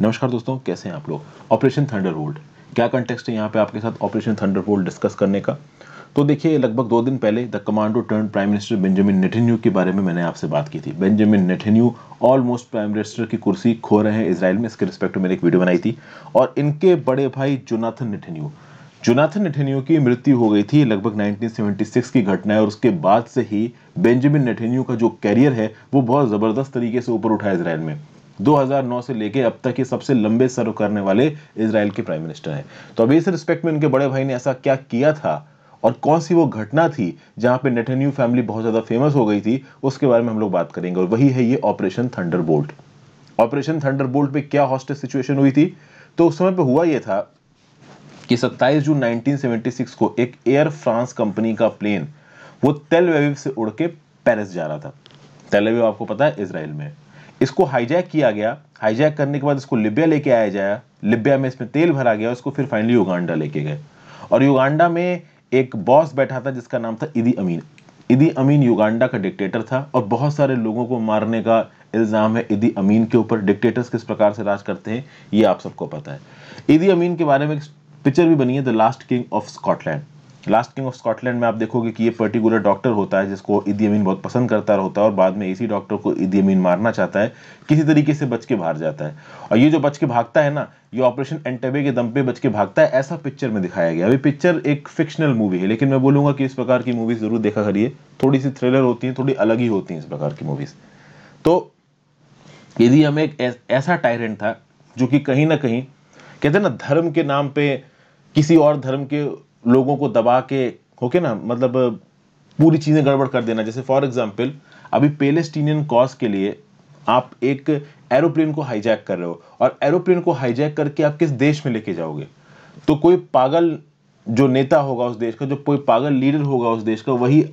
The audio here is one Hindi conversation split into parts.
नमस्कार दोस्तों कैसे हैं आप लोग ऑपरेशन थंडर थंडरबोल्ट क्या कंटेक्सट है यहाँ पे आपके साथ ऑपरेशन थंडर थंडरबोल्ट डिस्कस करने का तो देखिए लगभग दो दिन पहले the commando turn prime minister Benjamin Netanyahu के बारे में मैंने आपसे बात की थी Benjamin Netanyahu almost prime minister की कुर्सी खो रहे हैं इसराइल में इसके रिस्पेक्ट में मैंने एक वीडियो बनाई थी और इनके बड़े भाई जोनाथन नेटेन्यू जोनाथन नेटेन्यू की मृत्यु हो गई थी लगभग 1976 की घटना है और उसके बाद से ही बेंजामिन नेटेन्यू का जो कैरियर है वो बहुत ज़बरदस्त तरीके से ऊपर उठा इसराइल में 2009 से लेके अब तक ये सबसे लंबे सर्व करने वाले इसराइल के प्राइम मिनिस्टर हैं तो अभी इस रिस्पेक्ट में उनके बड़े भाई ने ऐसा क्या किया था और कौन सी वो घटना थी जहां पे नेटन्यू फैमिली बहुत ज़्यादा फेमस हो गई थी उसके बारे में हम लोग बात करेंगे और वही है ये operation thunder operation thunderbolt क्या हॉस्टेज सिचुएशन हुई थी तो उस समय पर हुआ ये था कि 27 जून 1976 को एक एयर फ्रांस कंपनी का प्लेन वो तेल से उड़ के पेरिस जा रहा था तेलवे आपको पता है इसराइल में इसको हाईजैक किया गया हाईजैक करने के बाद इसको लिबिया लेके आया जाया लिबिया में इसमें तेल भरा गया इसको फिर फाइनली युगांडा लेके गए और युगांडा में एक बॉस बैठा था जिसका नाम था इदी अमीन इदी अमीन युगांडा का डिक्टेटर था और बहुत सारे लोगों को मारने का इल्ज़ाम है इदी अमीन के ऊपर डिक्टेटर्स किस प्रकार से राज करते हैं ये आप सबको पता है इदी अमीन के बारे में पिक्चर भी बनी है the last king of Scotland last king of Scotland में आप देखोगे कि ये पर्टिकुलर डॉक्टर होता है जिसको इदी अमीन बहुत पसंद करता रहता है और बाद में इसी डॉक्टर को इदी अमीन मारना चाहता है किसी तरीके से बच के बाहर जाता है और ये जो बच के भागता है ना ये ऑपरेशन एंटेबे के दम पे बच के भागता है ऐसा पिक्चर में दिखाया गया अभी पिक्चर एक फिक्शनल मूवी है लेकिन मैं बोलूंगा कि इस प्रकार की मूवीज़ ज़रूर देखा करिए थोड़ी सी थ्रिलर होती है थोड़ी अलग ही होती है इस प्रकार की मूवीज़ तो यदि हमें एक ऐसा टायरेंट था जो कि कहीं ना कहीं कहते हैं ना धर्म के नाम पे किसी और धर्म के लोगों को दबा के ओके ना मतलब पूरी चीज़ें गड़बड़ कर देना जैसे फॉर एग्जाम्पल अभी पेलेस्टीनियन कॉज के लिए आप एक एरोप्लेन को हाईजैक कर रहे हो और एरोप्लेन को हाईजैक करके आप किस देश में लेके जाओगे तो कोई पागल जो नेता होगा उस देश का जो कोई पागल लीडर होगा उस देश का वही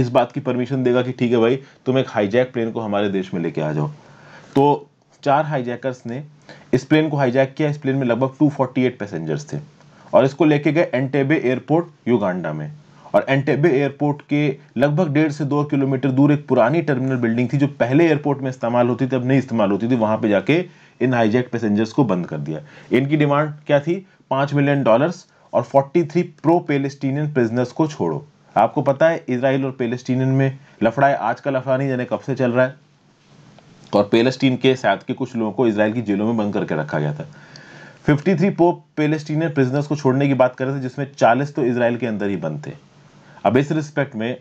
इस बात की परमिशन देगा कि ठीक है भाई तुम एक हाईजैक प्लेन को हमारे देश में लेके आ जाओ तो चार हाईजैकर्स ने इस प्लेन को हाईजैक किया इस प्लेन में लगभग 248 पैसेंजर्स थे और इसको लेके गए एंटेबे एयरपोर्ट युगांडा में और एंटेबे एयरपोर्ट के लगभग डेढ़ से दो किलोमीटर दूर एक पुरानी टर्मिनल बिल्डिंग थी जो पहले एयरपोर्ट में इस्तेमाल होती थी अब नहीं इस्तेमाल होती थी वहां पे जाके इन हाईजेक पैसेंजर्स को बंद कर दिया इनकी डिमांड क्या थी पांच मिलियन डॉलर्स और 43 प्रो पेलेस्टीनियन प्रिजनर्स को छोड़ो आपको पता है इसराइल और पेलेस्टीनियन में लफड़ा आज का लफड़ा नहीं जाने कब से चल रहा है और पेलेस्टीन के साथ के कुछ लोगों को इसराइल की जेलों में बंद करके रखा गया था 53 पोप पेलेस्टीनियन प्रिजनर्स को छोड़ने की बात कर रहे थे जिसमें 40 तो इसराइल के अंदर ही बंद थे अब इस रिस्पेक्ट में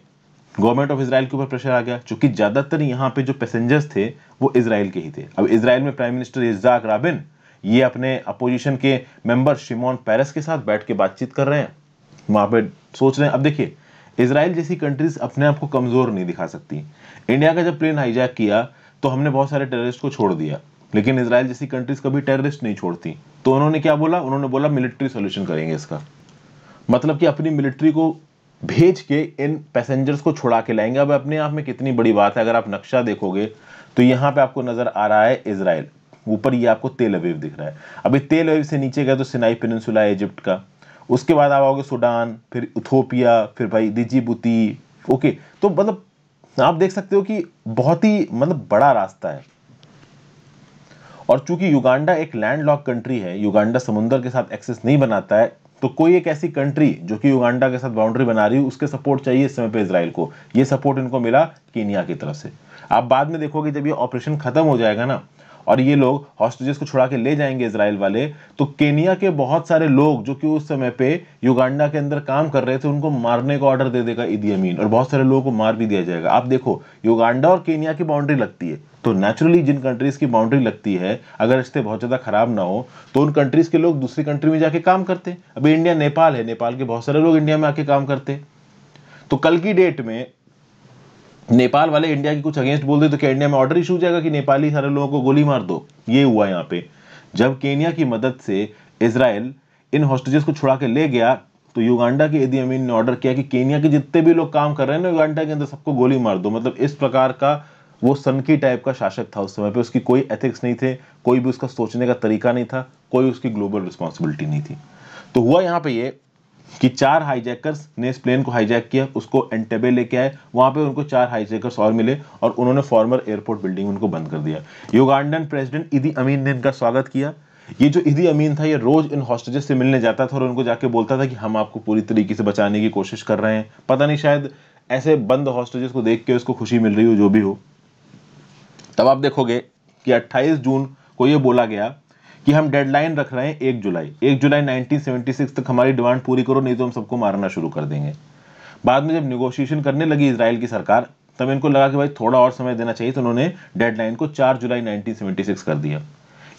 गवर्नमेंट ऑफ इसराइल के ऊपर प्रेशर आ गया चूंकि ज़्यादातर यहाँ पे जो पैसेंजर्स थे वो इसराइल के ही थे अब इसराइल में प्राइम मिनिस्टर इजाक राबिन ये अपने अपोजिशन के मेंबर शिमोन पेरिस के साथ बैठ के बातचीत कर रहे हैं वहाँ पे सोच रहे हैं अब देखिए इसराइल जैसी कंट्रीज अपने आप को कमज़ोर नहीं दिखा सकती इंडिया का जब प्लेन हाईजैक किया तो हमने बहुत सारे टेररिस्ट को छोड़ दिया लेकिन इसराइल जैसी कंट्रीज कभी टेररिस्ट नहीं छोड़ती तो उन्होंने क्या बोला उन्होंने बोला मिलिट्री सोल्यूशन करेंगे इसका मतलब कि अपनी मिलिट्री को भेज के इन पैसेंजर्स को छुड़ा के लाएंगे अब अपने आप में कितनी बड़ी बात है अगर आप नक्शा देखोगे तो यहाँ पे आपको नजर आ रहा है इसराइल ऊपर ये आपको तेल अवेव दिख रहा है अभी तेल अवेव से नीचे गए तो सिनाई पेनसुला है इजिप्ट का उसके बाद आप आओगे सूडान फिर उथोपिया फिर भाई दिजीबुती ओके तो मतलब आप देख सकते हो कि बहुत ही मतलब बड़ा रास्ता है और चूंकि युगांडा एक लैंड लॉक कंट्री है युगांडा समुंदर के साथ एक्सेस नहीं बनाता है तो कोई एक ऐसी कंट्री जो कि युगांडा के साथ बाउंड्री बना रही है उसके सपोर्ट चाहिए इस समय पर इसराइल को ये सपोर्ट इनको मिला कीनिया की तरफ से आप बाद में देखोगे जब ये ऑपरेशन खत्म हो जाएगा ना और ये लोग हॉस्टेजेस को छुड़ा के ले जाएंगे इसराइल वाले तो केनिया के बहुत सारे लोग जो कि उस समय पे युगांडा के अंदर काम कर रहे थे उनको मारने का ऑर्डर दे देगा इदी अमीन और बहुत सारे लोगों को मार भी दिया जाएगा आप देखो युगांडा और केनिया की बाउंड्री लगती है तो नेचुरली जिन कंट्रीज की बाउंड्री लगती है अगर रिश्ते बहुत ज़्यादा खराब ना हो तो उन कंट्रीज के लोग दूसरी कंट्री में जाके काम करते अभी इंडिया नेपाल है नेपाल के बहुत सारे लोग इंडिया में आके काम करते तो कल की डेट में नेपाल वाले इंडिया के कुछ अगेंस्ट बोल दे तो क्या इंडिया में ऑर्डर इशू हो जाएगा कि नेपाली सारे लोगों को गोली मार दो ये हुआ यहाँ पे जब केनिया की मदद से इसराइल इन हॉस्टेजेस को छुड़ा के ले गया तो युगांडा के एदी अमीन ने ऑर्डर किया कि केनिया के जितने भी लोग काम कर रहे हैं ना युगांडा के अंदर सबको गोली मार दो मतलब इस प्रकार का वो सनकी टाइप का शासक था उस समय पर उसकी कोई एथिक्स नहीं थे कोई भी उसका सोचने का तरीका नहीं था कोई उसकी ग्लोबल रिस्पॉन्सिबिलिटी नहीं थी तो हुआ यहाँ पे ये कि चार हाईजैकर्स ने इस प्लेन को हाईजैक किया उसको एंटेबे लेके आए वहां पे उनको चार हाईजैकर्स और मिले और उन्होंने फॉर्मर एयरपोर्ट बिल्डिंग उनको बंद कर दिया युगांडन प्रेसिडेंट इदी अमीन ने इनका स्वागत किया ये जो इदी अमीन था ये रोज इन हॉस्टेजेस से मिलने जाता था और उनको जाके बोलता था कि हम आपको पूरी तरीके से बचाने की कोशिश कर रहे हैं पता नहीं शायद ऐसे बंद हॉस्टेजेस को देख के उसको खुशी मिल रही हो जो भी हो तब आप देखोगे कि अट्ठाईस जून को ये बोला गया कि हम डेडलाइन रख रहे हैं एक जुलाई एक जुलाई 1976 तक हमारी डिमांड पूरी करो नहीं तो हम सबको मारना शुरू कर देंगे बाद में जब निगोशिएशन करने लगी इसराइल की सरकार तब इनको लगा कि भाई थोड़ा और समय देना चाहिए तो उन्होंने डेडलाइन को चार जुलाई नाइनटीन कर दिया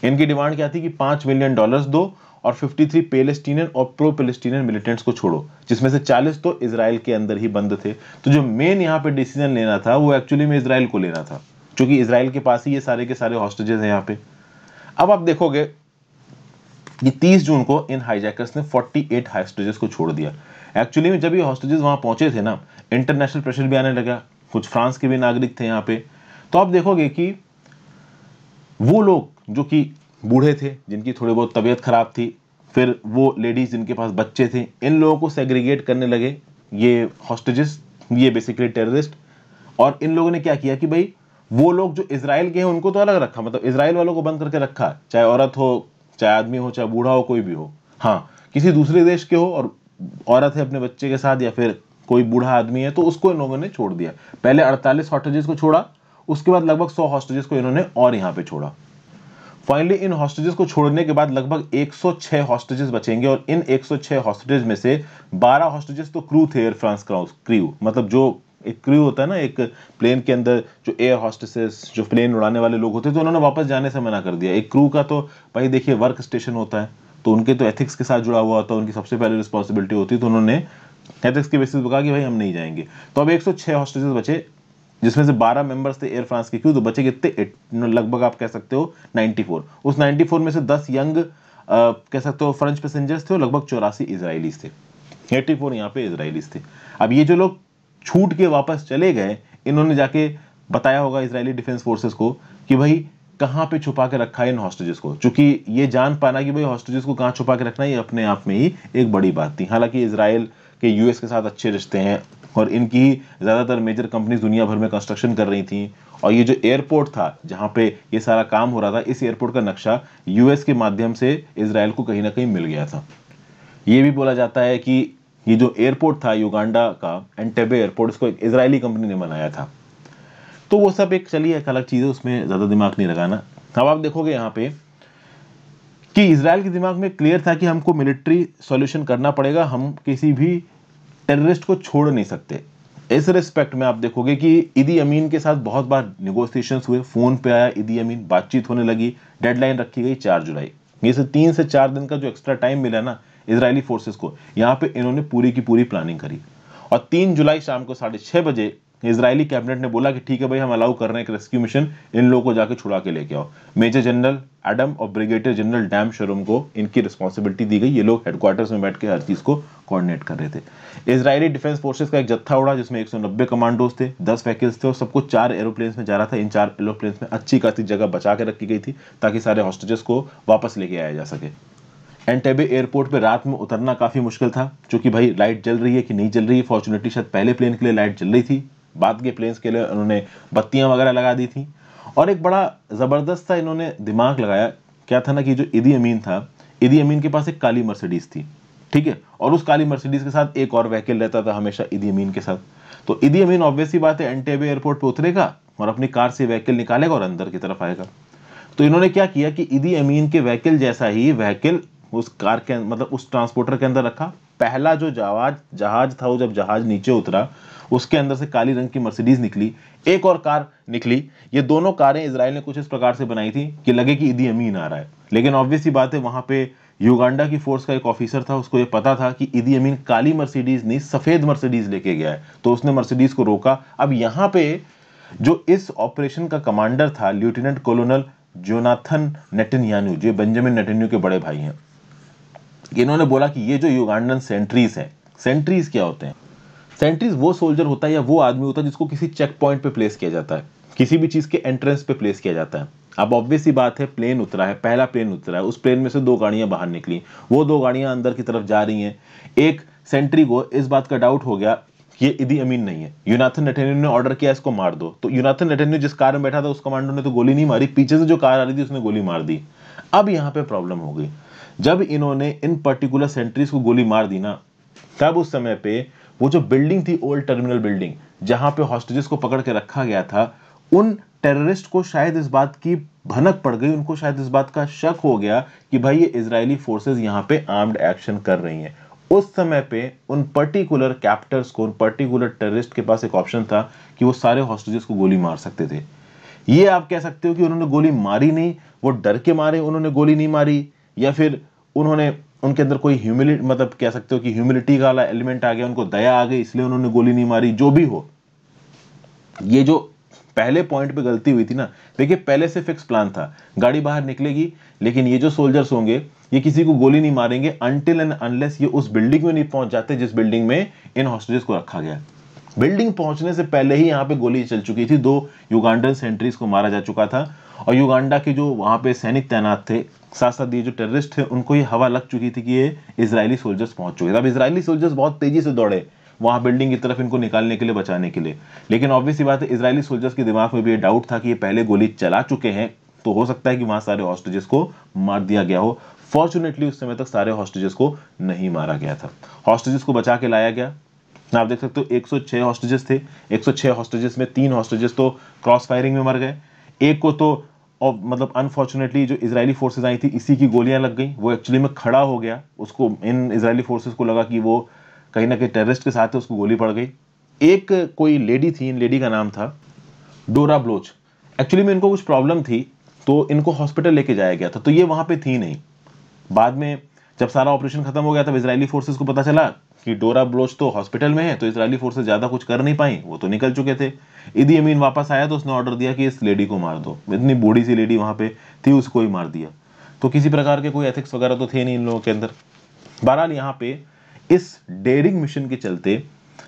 इनकी डिमांड क्या थी कि पांच मिलियन डॉलर दो और फिफ्टी थ्री पेलेस्टीनियन और प्रो पेलेस्टीनियन मिलिटेंट्स को छोड़ो जिसमें से 40 तो इसराइल के अंदर ही बंद थे तो जो मेन यहाँ पे डिसीजन लेना था वो एक्चुअली में इसराइल को लेना था क्योंकि इसराइल के पास ही ये सारे के सारे हॉस्टेजेस हैं यहाँ पे अब आप देखोगे कि 30 जून को इन हाईजैकर्स ने 48 हॉस्टेजेस को छोड़ दिया एक्चुअली में जब ये हॉस्टेजेस वहां पहुंचे थे ना इंटरनेशनल प्रेशर भी आने लगा कुछ फ्रांस के भी नागरिक थे यहाँ पे तो आप देखोगे कि वो लोग जो कि बूढ़े थे जिनकी थोड़ी बहुत तबीयत खराब थी फिर वो लेडीज़ जिनके पास बच्चे थे इन लोगों को सेग्रीगेट करने लगे ये हॉस्टेजेस ये बेसिकली टेररिस्ट और इन लोगों ने क्या किया कि भाई वो लोग जो इसराइल के हैं उनको तो अलग रखा मतलब इसराइल वालों को बंद करके रखा चाहे औरत हो चाहे आदमी हो चाहे बूढ़ा हो कोई भी हो हाँ किसी दूसरे देश के हो और औरत है अपने बच्चे के साथ या फिर कोई बूढ़ा आदमी है तो उसको इन लोगों ने छोड़ दिया पहले 48 हॉस्टेजेस को छोड़ा उसके बाद लगभग 100 हॉस्टेजेस को इन्होंने और यहाँ पे छोड़ा फाइनली इन हॉस्टेजेस को छोड़ने के बाद लगभग 106 हॉस्टेजेस बचेंगे और इन 106 हॉस्टेजेस में से 12 हॉस्टेजेस तो क्रू थे एयर फ्रांस क्रू मतलब जो एक क्रू होता है ना एक प्लेन के अंदर जो एयर हॉस्टेसेस जो प्लेन उड़ाने वाले लोग होते हैं तो उन्होंने वापस जाने से मना कर दिया एक क्रू का तो भाई देखिए वर्क स्टेशन होता है तो उनके तो एथिक्स के साथ जुड़ा हुआ होता है उनकी सबसे पहले रिस्पॉन्सिबिलिटी होती तो उन्होंने एथिक्स के बेसिस पर कहा कि भाई हम नहीं जाएंगे तो अब एक हॉस्टेजेस बचे जिसमें से 12 मेंबर्स थे एयर फ्रांस के क्यों तो बचे कितने लगभग आप कह सकते हो 94 उस 94 में से 10 यंग आ, कह सकते हो फ्रेंच पैसेंजर्स थे और लगभग चौरासी इसराइलीज थे 84 यहाँ पे इजरायलीज थे अब ये जो लोग छूट के वापस चले गए इन्होंने जाके बताया होगा इसराइली डिफेंस फोर्सेस को कि भाई कहाँ पे छुपा के रखा है इन हॉस्टेजेस को चूंकि ये जान पाना कि भाई हॉस्टेजेस को कहाँ छुपा के रखना ये अपने आप में ही एक बड़ी बात थी हालांकि इसराइल के यूएस के साथ अच्छे रिश्ते हैं और इनकी ही ज़्यादातर मेजर कंपनीज दुनिया भर में कंस्ट्रक्शन कर रही थी और ये जो एयरपोर्ट था जहाँ पे ये सारा काम हो रहा था इस एयरपोर्ट का नक्शा यूएस के माध्यम से इसराइल को कहीं ना कहीं मिल गया था ये भी बोला जाता है कि ये जो एयरपोर्ट था युगांडा का एंटेबे एयरपोर्ट इसको एक इसराइली कंपनी ने बनाया था तो वो सब एक चलिए एक अलग चीज़ है उसमें ज़्यादा दिमाग नहीं लगाना अब आप देखोगे यहाँ पे कि इसराइल के दिमाग में क्लियर था कि हमको मिलिट्री सॉल्यूशन करना पड़ेगा हम किसी भी टेररिस्ट को छोड़ नहीं सकते इस रिस्पेक्ट में आप देखोगे कि इदी अमीन के साथ बहुत बार निगोसिएशन हुए फ़ोन पे आया इदी अमीन बातचीत होने लगी डेडलाइन रखी गई चार जुलाई ये से तीन से चार दिन का जो एक्स्ट्रा टाइम मिला ना इसराइली फोर्सेस को यहाँ पे इन्होंने पूरी की पूरी प्लानिंग करी और तीन जुलाई शाम को साढ़े छह बजे इसराइली कैबिनेट ने बोला कि ठीक है भाई हम अलाउ कर रहे हैं एक रेस्क्यू मिशन इन लोगों को जाकर छुड़ा के लेके आओ मेजर जनरल एडम और ब्रिगेडियर जनरल डैम शरूम को इनकी रिस्पॉन्सिबिलिटी दी गई ये लोग हेडक्वार्टर्स में बैठ के हर चीज़ को कोऑर्डिनेट कर रहे थे इसराइली डिफेंस फोर्सेस का एक जत्था उड़ा जिसमें एक कमांडोज थे दस वहीकल्स थे और सबको चार एरोप्लेन्स में जा रहा था इन चार एरोप्लेन्स में अच्छी खासी जगह बचा के रखी गई थी ताकि सारे हॉस्टेजेस को वापस लेके आया जा सके एंटेबे एयरपोर्ट पे रात में उतरना काफ़ी मुश्किल था क्योंकि भाई लाइट जल रही है कि नहीं जल रही है फॉर्चुनेटली शायद पहले प्लेन के लिए लाइट जल रही थी बाद के प्लेन्स के लिए उन्होंने बत्तियां वगैरह लगा दी थी और एक बड़ा ज़बरदस्त था इन्होंने दिमाग लगाया क्या था ना कि जो इदी अमीन था इदी अमीन के पास एक काली मर्सिडीज़ थी ठीक है और उस काली मर्सिडीज़ के साथ एक और व्हीकल रहता था हमेशा इदी अमीन के साथ तो इदी अमीन ऑब्वियसली बात है एंटेबे एयरपोर्ट पर उतरेगा और अपनी कार से व्हीकल निकालेगा और अंदर की तरफ आएगा तो इन्होंने क्या किया कि इदी अमीन के व्हीकल जैसा ही व्हीकल उस कार के अं-, मतलब उस ट्रांसपोर्टर के अंदर रखा पहला जो जहाज जहाज था वो जब जहाज नीचे उतरा उसके अंदर से काली रंग की मर्सिडीज निकली एक और कार निकली ये दोनों कारें इसराइल ने कुछ इस प्रकार से बनाई थी कि लगे कि ईदी अमीन आ रहा है लेकिन ऑब्वियसली बात है वहाँ पे युगांडा की फोर्स का एक ऑफिसर था उसको ये पता था कि ईदी अमीन काली मर्सिडीज नहीं सफ़ेद मर्सिडीज लेके गया है तो उसने मर्सिडीज को रोका अब यहाँ पे जो इस ऑपरेशन का कमांडर था लेफ्टिनेंट कॉलोनल जोनाथन नेटनयानू जो बेंजामिन नेटन्यू के बड़े भाई हैं इन्होंने बोला कि ये जो युगांडन सेंट्रीज हैं सेंट्रीज क्या होते हैं सेंट्रीज वो सोल्जर होता है या वो आदमी होता है जिसको किसी चेक पॉइंट पे प्लेस किया जाता है किसी भी चीज़ के एंट्रेंस पे प्लेस किया जाता है अब ऑब्वियस ही बात है प्लेन उतरा है पहला प्लेन उतरा है उस प्लेन में से दो गाड़ियां बाहर निकली वो दो गाड़ियां अंदर की तरफ जा रही हैं एक सेंट्री को इस बात का डाउट हो गया ये इदी अमीन नहीं है यूनाथन नेटेन्यू ने ऑर्डर किया इसको मार दो तो यूनाथन नेटेन्यू जिस कार में बैठा था उस कमांडो ने तो गोली नहीं मारी पीछे से जो कार आ रही थी उसने गोली मार दी अब यहाँ पे प्रॉब्लम हो गई जब इन्होंने इन पर्टिकुलर सेंट्रीज को गोली मार दी ना तब उस समय पे वो जो बिल्डिंग थी ओल्ड टर्मिनल बिल्डिंग जहां पे हॉस्टेजेस को पकड़ के रखा गया था उन टेररिस्ट को शायद इस बात की भनक पड़ गई उनको शायद इस बात का शक हो गया कि भाई ये इसराइली फोर्सेज यहाँ पे आर्म्ड एक्शन कर रही हैं उस समय पे उन पर्टिकुलर कैप्टर्स को उन पर्टिकुलर टेररिस्ट के पास एक ऑप्शन था कि वो सारे हॉस्टेजेस को गोली मार सकते थे ये आप कह सकते हो कि उन्होंने गोली मारी नहीं वो डर के मारे उन्होंने गोली नहीं मारी या फिर उन्होंने उनके अंदर कोई ह्यूमिलिटी मतलब कह सकते हो कि ह्यूमिलिटी का वाला एलिमेंट आ गया उनको दया आ गई इसलिए उन्होंने गोली नहीं मारी जो भी हो ये जो पहले पॉइंट पे गलती हुई थी ना देखिए पहले से फिक्स प्लान था गाड़ी बाहर निकलेगी लेकिन ये जो सोल्जर्स होंगे ये किसी को गोली नहीं मारेंगे अनटिल एंड अनलेस ये उस बिल्डिंग में नहीं पहुंच जाते जिस बिल्डिंग में इन हॉस्टेजेस को रखा गया बिल्डिंग पहुंचने से पहले ही यहां पे गोली चल चुकी थी दो युगांडन सेंट्रीज को मारा जा चुका था और युगांडा के जो वहाँ पे सैनिक तैनात थे साथ साथ ये जो टेररिस्ट थे उनको ये हवा लग चुकी थी कि ये इसराइली सोल्जर्स पहुँच चुके थे अब इसराइली सोल्जर्स बहुत तेज़ी से दौड़े वहाँ बिल्डिंग की तरफ इनको निकालने के लिए बचाने के लिए लेकिन ऑब्वियसली बात है इसराइली सोल्जर्स के दिमाग में भी ये डाउट था कि ये पहले गोली चला चुके हैं तो हो सकता है कि वहाँ सारे हॉस्टेजेस को मार दिया गया हो फॉर्चुनेटली उस समय तक सारे हॉस्टेजेस को नहीं मारा गया था हॉस्टेजेस को बचा के लाया गया आप देख सकते हो 106 हॉस्टेजेस थे 106 हॉस्टेजेस में तीन हॉस्टेजेस तो क्रॉस फायरिंग में मर गए एक को तो और मतलब अनफॉर्चुनेटली जो इसराइली फोर्सेज आई थी इसी की गोलियां लग गई वो एक्चुअली में खड़ा हो गया उसको इन इसराइली फोर्सेज को लगा कि वो कहीं ना कहीं टेररिस्ट के साथ है उसको गोली पड़ गई एक कोई लेडी थी इन लेडी का नाम था डोरा ब्लोच एक्चुअली में इनको कुछ प्रॉब्लम थी तो इनको हॉस्पिटल लेके जाया गया था तो ये वहां पर थी नहीं बाद में जब सारा ऑपरेशन खत्म हो गया तब इसराइली फोर्सेज को पता चला कि डोरा ब्लोच तो हॉस्पिटल में है तो इसराइली फोर्सेज ज़्यादा कुछ कर नहीं पाई वो तो निकल चुके थे ईदी अमीन वापस आया तो उसने ऑर्डर दिया कि इस लेडी को मार दो इतनी बूढ़ी सी लेडी वहां पे थी उसको ही मार दिया तो किसी प्रकार के कोई एथिक्स वगैरह तो थे नहीं इन लोगों के अंदर बहरहाल यहाँ पे इस डेयरिंग मिशन के चलते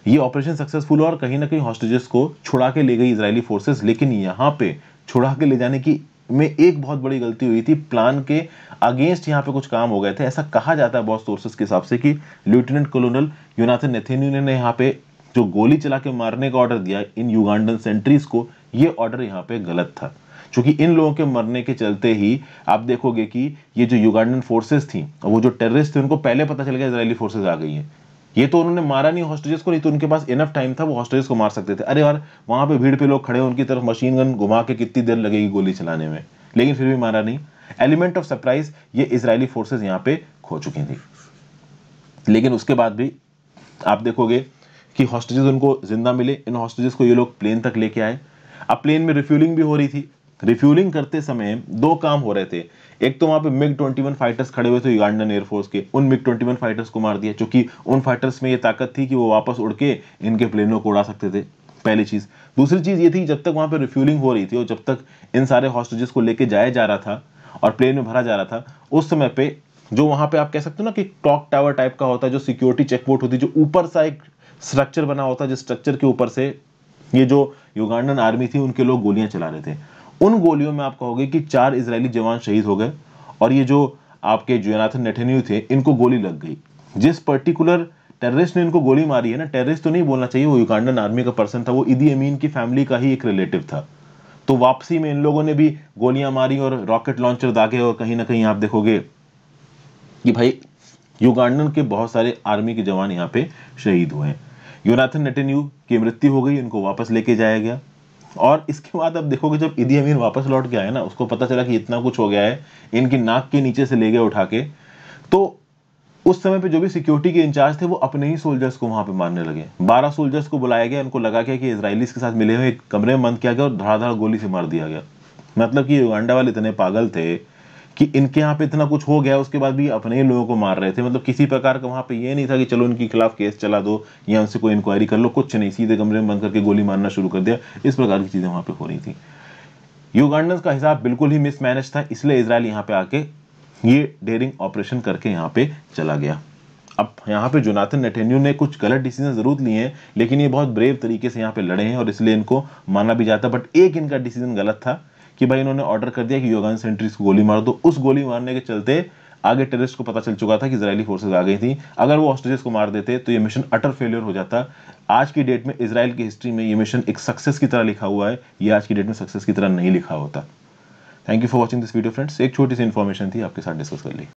ये ऑपरेशन सक्सेसफुल और कहीं ना कहीं हॉस्टेजेस को छुड़ा के ले गई इसराइली फोर्सेस लेकिन यहाँ पे छुड़ा के ले जाने की में एक बहुत बड़ी गलती हुई थी प्लान के अगेंस्ट यहाँ पे कुछ काम हो गए थे ऐसा कहा जाता है बहुत सोर्सेस के हिसाब से कि लेफ्टिनेंट कॉलोनल यूनाथन नेथेन्यू ने यहाँ पे जो गोली चला के मारने का ऑर्डर दिया इन युगांडन सेंट्रीज को ये ऑर्डर यहाँ पे गलत था क्योंकि इन लोगों के मरने के चलते ही आप देखोगे कि ये जो युगांडन फोर्सेस थी वो जो टेररिस्ट थे उनको पहले पता चल गया इसराइली फोर्सेज आ गई हैं ये तो उन्होंने मारा नहीं हॉस्टेजेस को नहीं तो उनके पास इनफ टाइम था वो हॉस्टेजेस को मार सकते थे अरे यार वहां पे भीड़ पे लोग खड़े हैं उनकी तरफ मशीन गन घुमा के कितनी देर लगेगी गोली चलाने में लेकिन फिर भी मारा नहीं एलिमेंट ऑफ सरप्राइज ये इसराइली फोर्सेज यहाँ पे खो चुकी थी लेकिन उसके बाद भी आप देखोगे कि हॉस्टेजेस उनको जिंदा मिले इन हॉस्टेजेस को ये लोग प्लेन तक लेके आए अब प्लेन में रिफ्यूलिंग भी हो रही थी रिफ्यूलिंग करते समय दो काम हो रहे थे एक तो वहां पे मिग 21 फाइटर्स खड़े हुए थे युगांडन एयरफोर्स के उन मिग 21 फाइटर्स को मार दिया क्योंकि उन फाइटर्स में ये ताकत थी कि वो वापस उड़ के इनके प्लेनों को उड़ा सकते थे पहली चीज दूसरी चीज ये थी जब तक वहां पर रिफ्यूलिंग हो रही थी और जब तक इन सारे हॉस्टेजेस को लेके जाया जा रहा था और प्लेन में भरा जा रहा था उस समय पे जो वहां पे आप कह सकते हो ना कि क्लॉक टावर टाइप का होता है जो सिक्योरिटी चेकपोर्ट होती है जो ऊपर सा एक स्ट्रक्चर बना होता है जिस स्ट्रक्चर के ऊपर से ये जो युगांडन आर्मी थी उनके लोग गोलियां चला रहे थे उन गोलियों में आप कहोगे कि चार इसराइली जवान शहीद हो गए और ये जो आपके जुनाथन नेठन्यू थे इनको गोली लग गई जिस पर्टिकुलर टेररिस्ट ने इनको गोली मारी है ना टेररिस्ट तो नहीं बोलना चाहिए वो युगांडन आर्मी का पर्सन था वो इदी अमीन की फैमिली का ही एक रिलेटिव था तो वापसी में इन लोगों ने भी गोलियां मारी और रॉकेट लॉन्चर दागे और कहीं ना कहीं आप देखोगे कि भाई युगांडन के बहुत सारे आर्मी के जवान यहाँ पे शहीद हुए हैं योनाथन नेटेन्यू की मृत्यु हो गई उनको वापस लेके जाया गया और इसके बाद आप देखोगे जब इदी अमीर वापस लौट के आए ना उसको पता चला कि इतना कुछ हो गया है इनकी नाक के नीचे से ले गए उठा के तो उस समय पे जो भी सिक्योरिटी के इंचार्ज थे वो अपने ही सोल्जर्स को वहां पे मारने लगे बारह सोल्जर्स को बुलाया गया उनको लगा गया कि इसराइलीस के साथ मिले हुए एक कमरे में बंद किया गया और धड़ाधड़ गोली से मार दिया गया मतलब कि युगांडा वाले इतने पागल थे कि इनके यहाँ पे इतना कुछ हो गया उसके बाद भी अपने ही लोगों को मार रहे थे मतलब किसी प्रकार का वहाँ पे ये नहीं था कि चलो इनके खिलाफ केस चला दो या उनसे कोई इंक्वायरी कर लो कुछ नहीं सीधे कमरे में बंद करके गोली मारना शुरू कर दिया इस प्रकार की चीज़ें वहाँ पे हो रही थी युगांडन का हिसाब बिल्कुल ही मिसमैनेज था इसलिए इसराइल यहाँ पे आके ये डेयरिंग ऑपरेशन करके यहाँ पे चला गया अब यहाँ पे जोनाथन नेटेन्यू ने कुछ गलत डिसीजन जरूर लिए हैं लेकिन ये बहुत ब्रेव तरीके से यहाँ पे लड़े हैं और इसलिए इनको माना भी जाता बट एक इनका डिसीजन गलत था कि भाई इन्होंने ऑर्डर कर दिया कि योगान सेंट्रीज को गोली मार दो उस गोली मारने के चलते आगे टेररिस्ट को पता चल चुका था कि इसराइली फोर्सेज आ गई थी अगर वो ऑस्ट्रेलियस को मार देते तो ये मिशन अटर फेलियर हो जाता आज की डेट में इसराइल की हिस्ट्री में ये मिशन एक सक्सेस की तरह लिखा हुआ है ये आज की डेट में सक्सेस की तरह नहीं लिखा होता thank you for watching this video friends एक छोटी सी इन्फॉर्मेशन थी आपके साथ डिस्कस कर ली